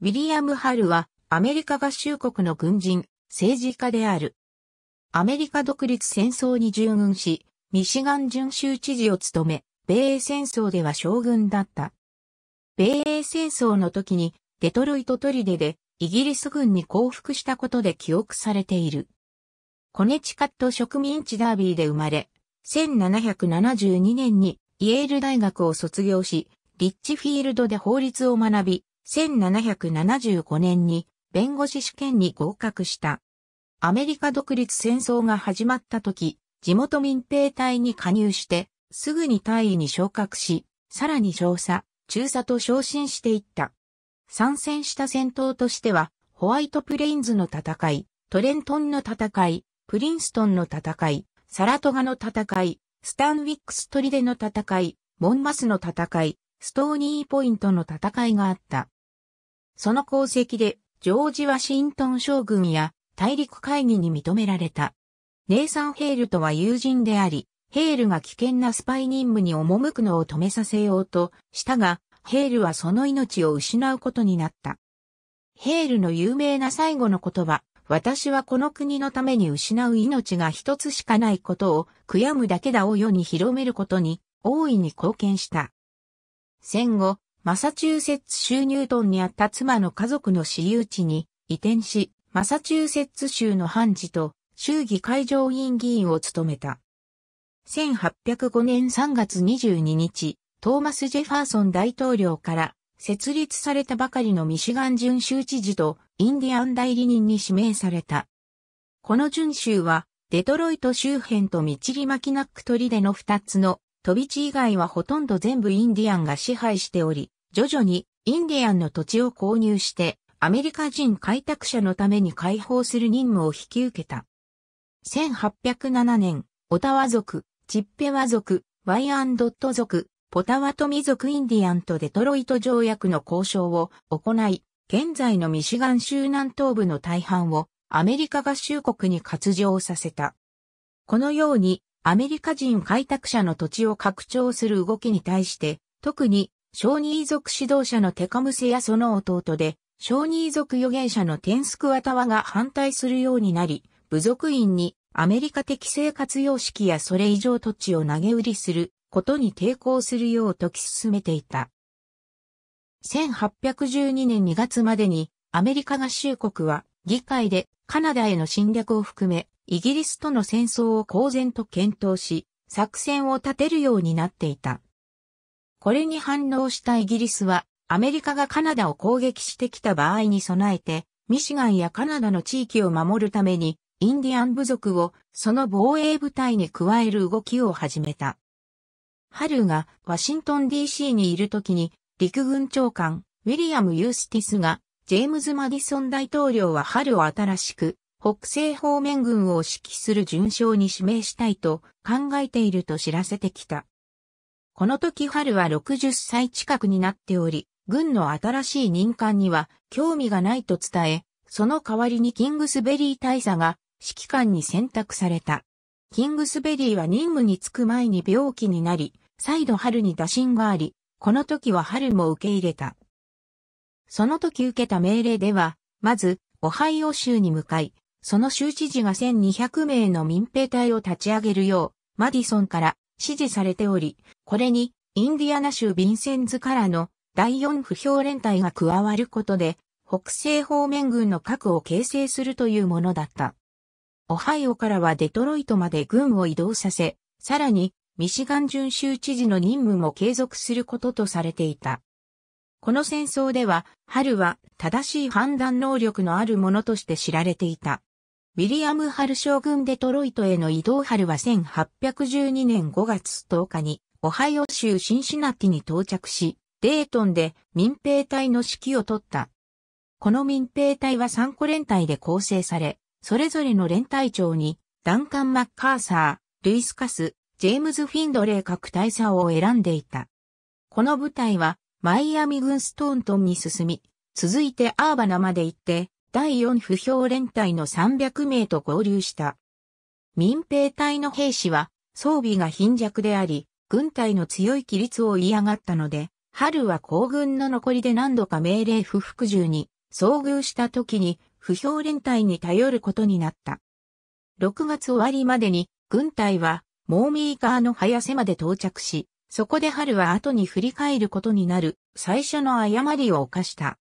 ウィリアム・ハルは、アメリカ合衆国の軍人、政治家である。アメリカ独立戦争に従軍し、ミシガン準州知事を務め、米英戦争では将軍だった。米英戦争の時に、デトロイトトリデで、イギリス軍に降伏したことで記憶されている。コネチカット植民地ダービーで生まれ、1772年にイェール大学を卒業し、リッチフィールドで法律を学び、1775年に弁護士試験に合格した。アメリカ独立戦争が始まった時、地元民兵隊に加入して、すぐに大尉に昇格し、さらに少佐、中佐と昇進していった。参戦した戦闘としては、ホワイトプレインズの戦い、トレントンの戦い、プリンストンの戦い、サラトガの戦い、スタンウィックストリデの戦い、モンマスの戦い、ストーニーポイントの戦いがあった。その功績で、ジョージ・ワシントン将軍や大陸会議に認められた。ネイサン・ヘールとは友人であり、ヘールが危険なスパイ任務に赴くのを止めさせようとしたが、ヘールはその命を失うことになった。ヘールの有名な最後の言葉、私はこの国のために失う命が一つしかないことを悔やむだけだを世に広めることに大いに貢献した。戦後、マサチューセッツ州ニュートンにあった妻の家族の私有地に移転し、マサチューセッツ州の判事と州議会上院議員を務めた。1805年3月22日、トーマス・ジェファーソン大統領から設立されたばかりのミシガン準州知事とインディアン代理人に指名された。この準州はデトロイト周辺とミチリマキナックトリデの2つの飛び地以外はほとんど全部インディアンが支配しており、徐々にインディアンの土地を購入して、アメリカ人開拓者のために解放する任務を引き受けた。1807年、オタワ族、チッペワ族、ワイアンドット族、ポタワトミ族インディアンとデトロイト条約の交渉を行い、現在のミシガン州南東部の大半をアメリカ合衆国に割譲させた。このようにアメリカ人開拓者の土地を拡張する動きに対して、特に、小児遺族指導者のテカムセやその弟で、小児遺族預言者のテンスクワタワが反対するようになり、部族員にアメリカ的生活様式やそれ以上土地を投げ売りすることに抵抗するよう解き進めていた。1812年2月までにアメリカ合衆国は議会でカナダへの侵略を含めイギリスとの戦争を公然と検討し、作戦を立てるようになっていた。これに反応したイギリスは、アメリカがカナダを攻撃してきた場合に備えて、ミシガンやカナダの地域を守るために、インディアン部族をその防衛部隊に加える動きを始めた。ハルがワシントン DC にいる時に、陸軍長官、ウィリアム・ユースティスが、ジェームズ・マディソン大統領は春を新しく北西方面軍を指揮する巡将に指名したいと考えていると知らせてきた。この時春は60歳近くになっており、軍の新しい任官には興味がないと伝え、その代わりにキングスベリー大佐が指揮官に選択された。キングスベリーは任務に就く前に病気になり、再度春に打診があり、この時は春も受け入れた。その時受けた命令では、まず、オハイオ州に向かい、その州知事が1200名の民兵隊を立ち上げるよう、マディソンから指示されており、これにインディアナ州ビンセンズからの第四不評連隊が加わることで、北西方面軍の核を形成するというものだった。オハイオからはデトロイトまで軍を移動させ、さらにミシガン準州知事の任務も継続することとされていた。この戦争では、春は正しい判断能力のあるものとして知られていた。ウィリアム・ハル将軍デトロイトへの移動ハルは1812年5月10日に、オハイオ州シンシナティに到着し、デートンで民兵隊の指揮を取った。この民兵隊は3個連隊で構成され、それぞれの連隊長に、ダンカン・マッカーサー、ルイス・カス、ジェームズ・フィンドレー各大佐を選んでいた。この部隊は、マイアミ軍ストーントンに進み、続いてアーバナまで行って、第4不評連隊の300名と合流した。民兵隊の兵士は装備が貧弱であり、軍隊の強い規律を言い上がったので、春は行軍の残りで何度か命令不服従に遭遇した時に不評連隊に頼ることになった。6月終わりまでに軍隊はモーミーカーの早瀬まで到着し、そこで春は後に振り返ることになる最初の誤りを犯した。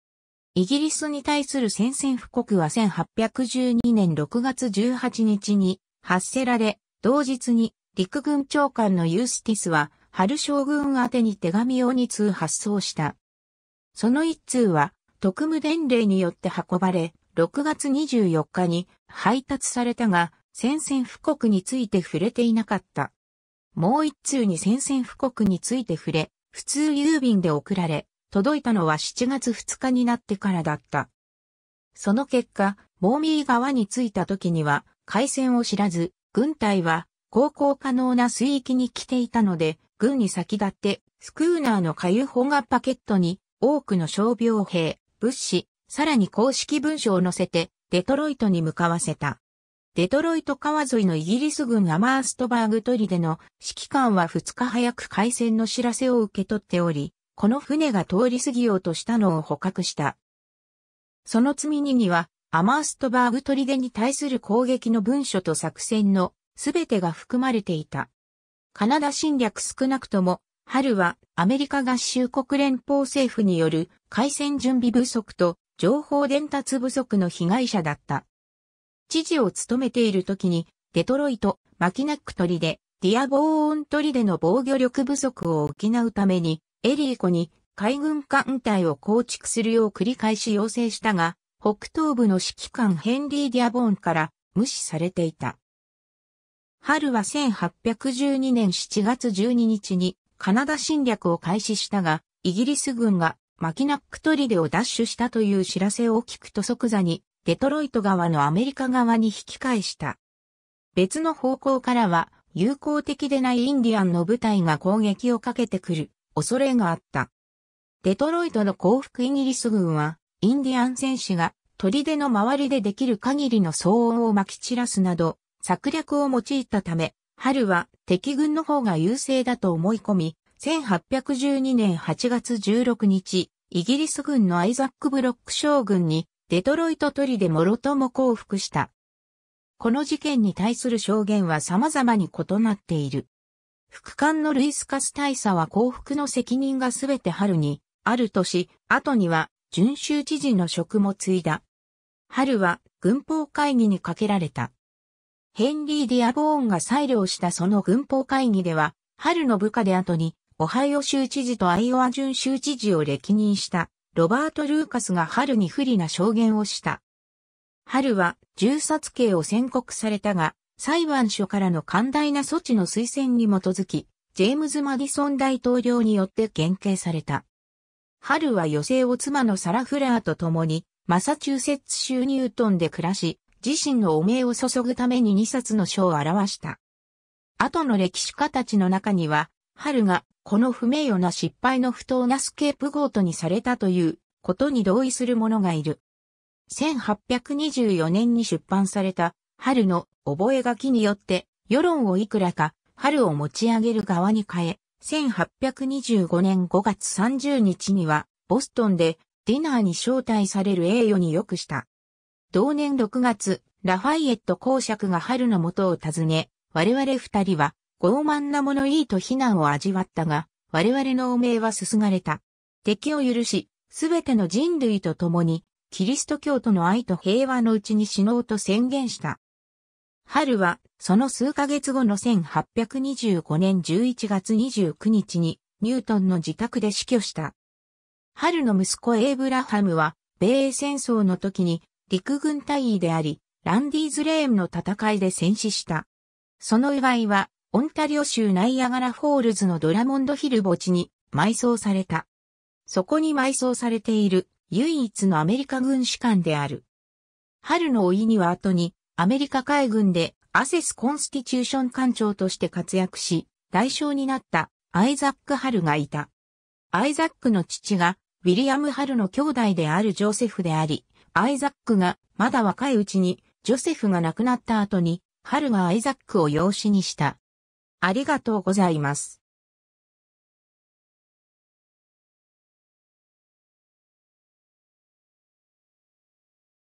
イギリスに対する宣戦布告は1812年6月18日に発せられ、同日に陸軍長官のユースティスは、春将軍宛てに手紙を2通発送した。その一通は、特務伝令によって運ばれ、6月24日に配達されたが、宣戦布告について触れていなかった。もう一通に宣戦布告について触れ、普通郵便で送られ、届いたのは7月2日になってからだった。その結果、ボーミー川に着いた時には、海戦を知らず、軍隊は航行可能な水域に来ていたので、軍に先立って、スクーナーの火油砲がパケットに多くの傷病兵、物資、さらに公式文書を載せて、デトロイトに向かわせた。デトロイト川沿いのイギリス軍アマーストバーグトリでの指揮官は2日早く海戦の知らせを受け取っており、この船が通り過ぎようとしたのを捕獲した。その積み荷には、アマーストバーグ砦に対する攻撃の文書と作戦のすべてが含まれていた。カナダ侵略少なくとも、春はアメリカ合衆国連邦政府による海戦準備不足と情報伝達不足の被害者だった。知事を務めている時に、デトロイト、マキナック砦、ディアボーオン砦の防御力不足を補うために、エリー湖に海軍艦隊を構築するよう繰り返し要請したが、北東部の指揮官ヘンリー・ディアボーンから無視されていた。春は1812年7月12日にカナダ侵略を開始したが、イギリス軍がマキナックトリデを奪取したという知らせを聞くと即座にデトロイト側のアメリカ側に引き返した。別の方向からは友好的でないインディアンの部隊が攻撃をかけてくる恐れがあった。デトロイトの降伏イギリス軍は、インディアン戦士が砦の周りでできる限りの騒音を撒き散らすなど、策略を用いたため、春は敵軍の方が優勢だと思い込み、1812年8月16日、イギリス軍のアイザック・ブロック将軍にデトロイト砦もろとも降伏した。この事件に対する証言は様々に異なっている。副官のルイスカス大佐は幸福の責任がすべて春に、あるとし、後には、準州知事の職も継いだ。春は、軍法会議にかけられた。ヘンリー・ディアボーンが裁量したその軍法会議では、春の部下で後に、オハイオ州知事とアイオワ準州知事を歴任した、ロバート・ルーカスが春に不利な証言をした。春は、銃殺刑を宣告されたが、裁判所からの寛大な措置の推薦に基づき、ジェームズ・マディソン大統領によって減刑された。春は余生を妻のサラ・フラーと共に、マサチューセッツ州ニュートンで暮らし、自身の汚名を注ぐために2冊の書を表した。後の歴史家たちの中には、春がこの不名誉な失敗の不当なスケープゴートにされたということに同意する者がいる。1824年に出版された春の覚書によって世論をいくらか春を持ち上げる側に変え、1825年5月30日にはボストンでディナーに招待される栄誉に良くした。同年6月、ラファイエット公爵が春の元を訪ね、我々二人は傲慢な物言いと非難を味わったが、我々の汚名はすすがれた。敵を許し、すべての人類と共に、キリスト教徒の愛と平和のうちに死のうと宣言した。春は、その数ヶ月後の1825年11月29日に、ニュートンの自宅で死去した。春の息子エイブラハムは、米英戦争の時に、陸軍大尉であり、ランディーズレーンの戦いで戦死した。その祝いは、オンタリオ州ナイアガラフォールズのドラモンドヒル墓地に埋葬された。そこに埋葬されている唯一のアメリカ軍士官である。春の老いには後にアメリカ海軍でアセスコンスティチューション艦長として活躍し、代償になったアイザック・ハルがいた。アイザックの父がウィリアム・ハルの兄弟であるジョセフであり、アイザックがまだ若いうちにジョセフが亡くなった後に、ハルがアイザックを養子にした。ありがとうございます。